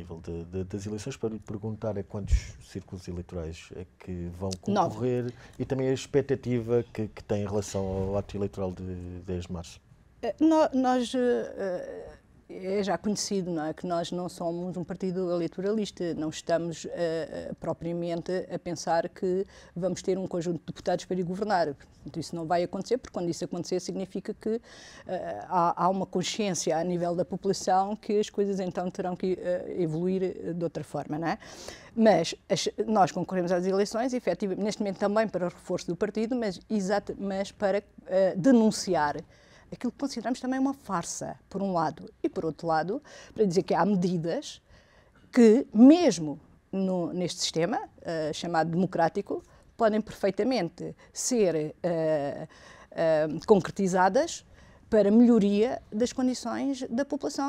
nível de, de, das eleições para lhe perguntar a é quantos círculos eleitorais é que vão concorrer Nove. e também a expectativa que, que tem em relação ao ato eleitoral de 10 de março. Eh, no, nós uh, é já conhecido não é? que nós não somos um partido eleitoralista, não estamos uh, propriamente a pensar que vamos ter um conjunto de deputados para ir governar. Portanto, isso não vai acontecer, porque quando isso acontecer, significa que uh, há, há, uma consciência a nível da população que as coisas então terão que uh, evoluir de outra forma. Não é? Mas as, nós concorremos às eleições, efetivamente, neste momento também para o reforço do partido, mas, exato, mas para denunciar aquilo que consideramos também uma farsa, por um lado, e por outro lado, para dizer que há medidas que, mesmo no, neste sistema uh, chamado democrático, podem perfeitamente ser uh, uh, concretizadas para melhoria das condições da população.